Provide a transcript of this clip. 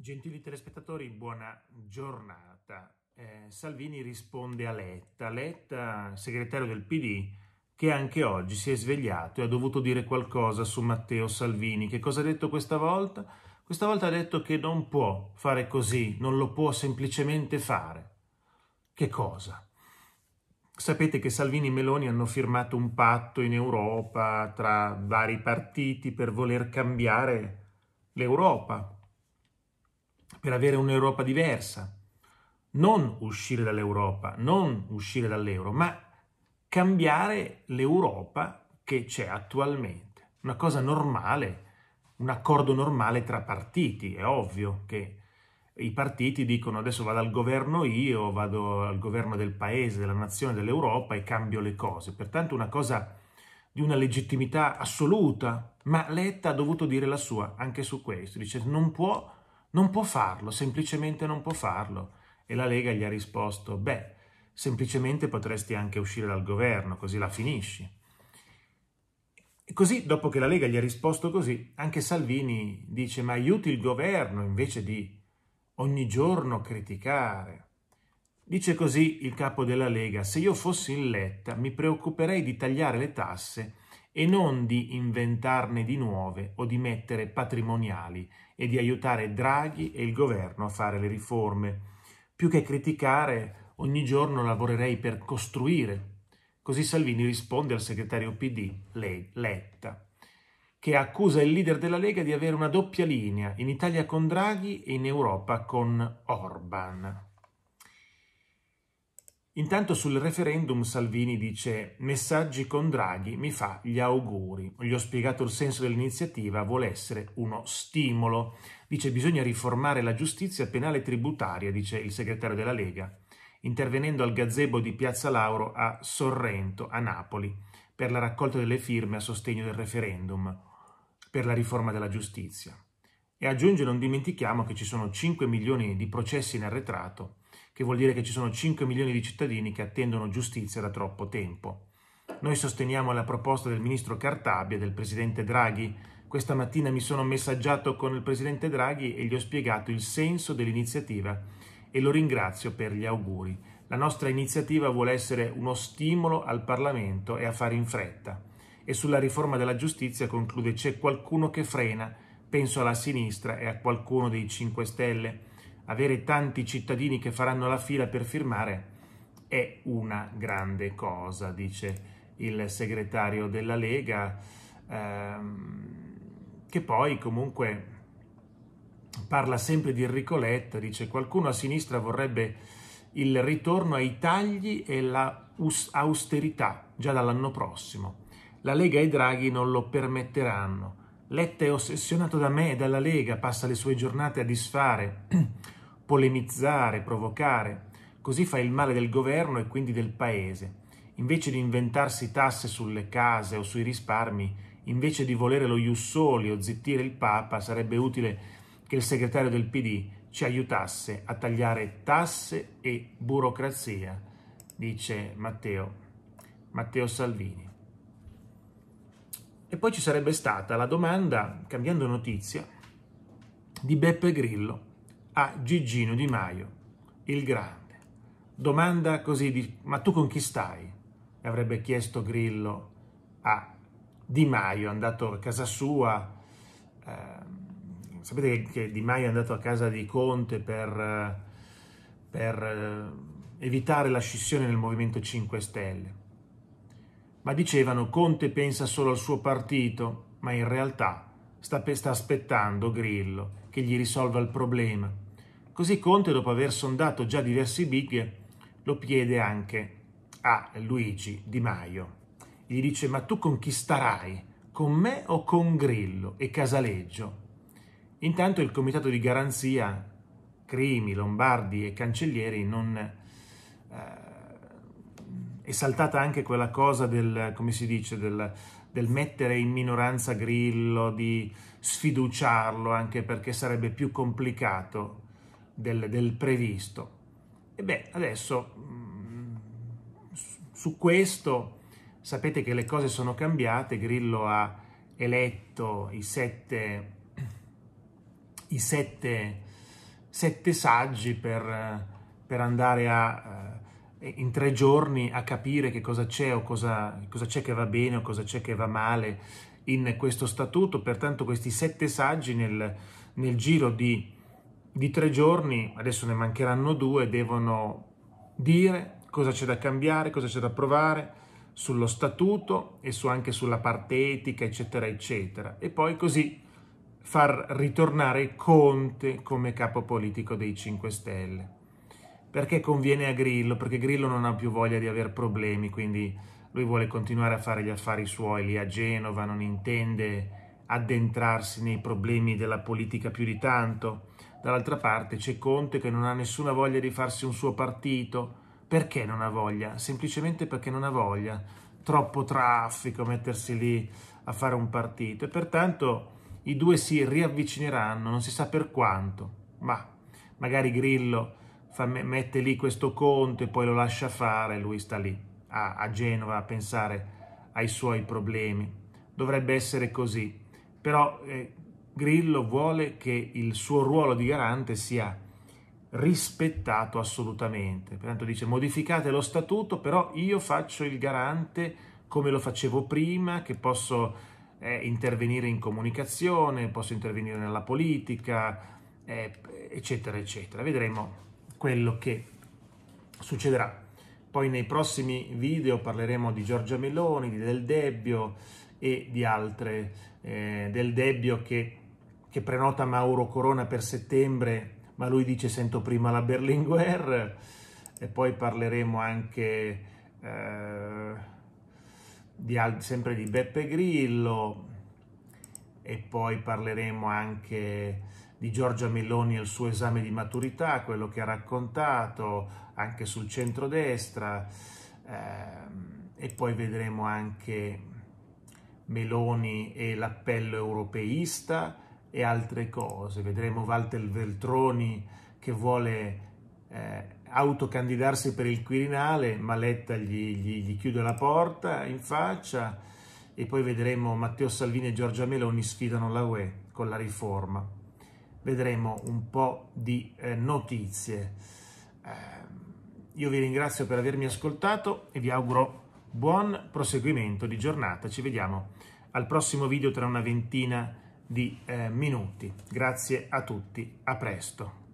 Gentili telespettatori, buona giornata. Eh, Salvini risponde a Letta, Letta, segretario del PD, che anche oggi si è svegliato e ha dovuto dire qualcosa su Matteo Salvini. Che cosa ha detto questa volta? Questa volta ha detto che non può fare così, non lo può semplicemente fare. Che cosa? Sapete che Salvini e Meloni hanno firmato un patto in Europa tra vari partiti per voler cambiare l'Europa, per avere un'Europa diversa. Non uscire dall'Europa, non uscire dall'euro, ma cambiare l'Europa che c'è attualmente. Una cosa normale, un accordo normale tra partiti. È ovvio che i partiti dicono adesso vado al governo io, vado al governo del paese, della nazione, dell'Europa e cambio le cose. Pertanto una cosa di una legittimità assoluta, ma Letta ha dovuto dire la sua anche su questo. Dice non può non può farlo, semplicemente non può farlo. E la Lega gli ha risposto, beh, semplicemente potresti anche uscire dal governo, così la finisci. E così, dopo che la Lega gli ha risposto così, anche Salvini dice, ma aiuti il governo invece di ogni giorno criticare. Dice così il capo della Lega, se io fossi in letta mi preoccuperei di tagliare le tasse e non di inventarne di nuove o di mettere patrimoniali e di aiutare Draghi e il governo a fare le riforme. Più che criticare, ogni giorno lavorerei per costruire. Così Salvini risponde al segretario PD, lei, Letta, che accusa il leader della Lega di avere una doppia linea, in Italia con Draghi e in Europa con Orban. Intanto sul referendum Salvini dice messaggi con Draghi, mi fa gli auguri. Gli ho spiegato il senso dell'iniziativa, vuole essere uno stimolo. Dice bisogna riformare la giustizia penale tributaria, dice il segretario della Lega, intervenendo al gazebo di Piazza Lauro a Sorrento, a Napoli, per la raccolta delle firme a sostegno del referendum per la riforma della giustizia. E aggiunge non dimentichiamo che ci sono 5 milioni di processi in arretrato che vuol dire che ci sono 5 milioni di cittadini che attendono giustizia da troppo tempo. Noi sosteniamo la proposta del ministro Cartabia e del presidente Draghi. Questa mattina mi sono messaggiato con il presidente Draghi e gli ho spiegato il senso dell'iniziativa e lo ringrazio per gli auguri. La nostra iniziativa vuole essere uno stimolo al Parlamento e a fare in fretta. E sulla riforma della giustizia conclude c'è qualcuno che frena, penso alla sinistra e a qualcuno dei 5 Stelle avere tanti cittadini che faranno la fila per firmare è una grande cosa, dice il segretario della Lega, ehm, che poi comunque parla sempre di Enrico Letta, dice qualcuno a sinistra vorrebbe il ritorno ai tagli e la già dall'anno prossimo. La Lega e Draghi non lo permetteranno. Letta è ossessionato da me e dalla Lega, passa le sue giornate a disfare polemizzare, provocare, così fa il male del governo e quindi del paese. Invece di inventarsi tasse sulle case o sui risparmi, invece di volere lo Jussoli o zittire il Papa, sarebbe utile che il segretario del PD ci aiutasse a tagliare tasse e burocrazia, dice Matteo, Matteo Salvini. E poi ci sarebbe stata la domanda, cambiando notizia, di Beppe Grillo a Gigino Di Maio, il grande. Domanda così di ma tu con chi stai? avrebbe chiesto Grillo a Di Maio, andato a casa sua. Eh, sapete che Di Maio è andato a casa di Conte per, per eh, evitare la scissione nel Movimento 5 Stelle. Ma dicevano Conte pensa solo al suo partito, ma in realtà sta, sta aspettando Grillo che gli risolva il problema Così Conte, dopo aver sondato già diversi big, lo chiede anche a Luigi Di Maio. Gli dice, ma tu con chi starai? con me o con Grillo e Casaleggio? Intanto il comitato di garanzia, Crimi, Lombardi e Cancellieri, non, eh, è saltata anche quella cosa del, come si dice, del, del mettere in minoranza Grillo, di sfiduciarlo anche perché sarebbe più complicato del, del previsto. E beh, adesso mm, su questo sapete che le cose sono cambiate, Grillo ha eletto i sette, i sette, sette saggi per, per andare a, eh, in tre giorni a capire che cosa c'è o cosa, cosa c'è che va bene o cosa c'è che va male in questo statuto, pertanto questi sette saggi nel, nel giro di di tre giorni, adesso ne mancheranno due, devono dire cosa c'è da cambiare, cosa c'è da provare sullo statuto e su anche sulla parte etica, eccetera, eccetera. E poi così far ritornare Conte come capo politico dei 5 Stelle. Perché conviene a Grillo? Perché Grillo non ha più voglia di avere problemi, quindi lui vuole continuare a fare gli affari suoi lì a Genova, non intende addentrarsi nei problemi della politica più di tanto Dall'altra parte c'è Conte che non ha nessuna voglia di farsi un suo partito. Perché non ha voglia? Semplicemente perché non ha voglia. Troppo traffico mettersi lì a fare un partito. E pertanto i due si riavvicineranno, non si sa per quanto. Ma magari Grillo fa, mette lì questo Conte, e poi lo lascia fare, lui sta lì a, a Genova a pensare ai suoi problemi. Dovrebbe essere così. Però eh, Grillo vuole che il suo ruolo di garante sia rispettato assolutamente. Pertanto dice modificate lo statuto, però io faccio il garante come lo facevo prima, che posso eh, intervenire in comunicazione, posso intervenire nella politica, eh, eccetera, eccetera. Vedremo quello che succederà. Poi nei prossimi video parleremo di Giorgia Meloni, di Del Debbio e di altre, eh, Del Debbio che che prenota Mauro Corona per settembre, ma lui dice sento prima la Berlinguer e poi parleremo anche eh, di, sempre di Beppe Grillo e poi parleremo anche di Giorgia Meloni e il suo esame di maturità, quello che ha raccontato anche sul centrodestra eh, e poi vedremo anche Meloni e l'appello europeista e altre cose. Vedremo Walter Veltroni che vuole eh, autocandidarsi per il Quirinale, Maletta gli, gli, gli chiude la porta in faccia e poi vedremo Matteo Salvini e Giorgia Meloni sfidano la UE con la riforma. Vedremo un po' di eh, notizie. Eh, io vi ringrazio per avermi ascoltato e vi auguro buon proseguimento di giornata. Ci vediamo al prossimo video tra una ventina di di eh, minuti. Grazie a tutti, a presto.